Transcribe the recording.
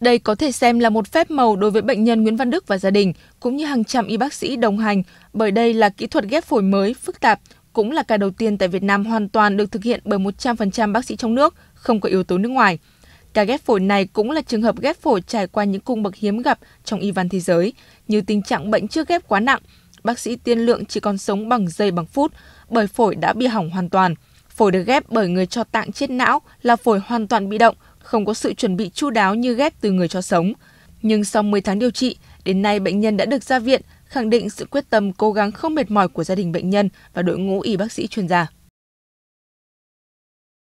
Đây có thể xem là một phép màu đối với bệnh nhân Nguyễn Văn Đức và gia đình, cũng như hàng trăm y bác sĩ đồng hành, bởi đây là kỹ thuật ghép phổi mới, phức tạp, cũng là ca đầu tiên tại Việt Nam hoàn toàn được thực hiện bởi 100% bác sĩ trong nước, không có yếu tố nước ngoài. Ca ghép phổi này cũng là trường hợp ghép phổi trải qua những cung bậc hiếm gặp trong y văn thế giới, như tình trạng bệnh chưa ghép quá nặng, bác sĩ tiên lượng chỉ còn sống bằng giây bằng phút, bởi phổi đã bị hỏng hoàn toàn – Phổi được ghép bởi người cho tạng chết não là phổi hoàn toàn bị động, không có sự chuẩn bị chu đáo như ghép từ người cho sống. Nhưng sau 10 tháng điều trị, đến nay bệnh nhân đã được ra viện, khẳng định sự quyết tâm cố gắng không mệt mỏi của gia đình bệnh nhân và đội ngũ y bác sĩ chuyên gia.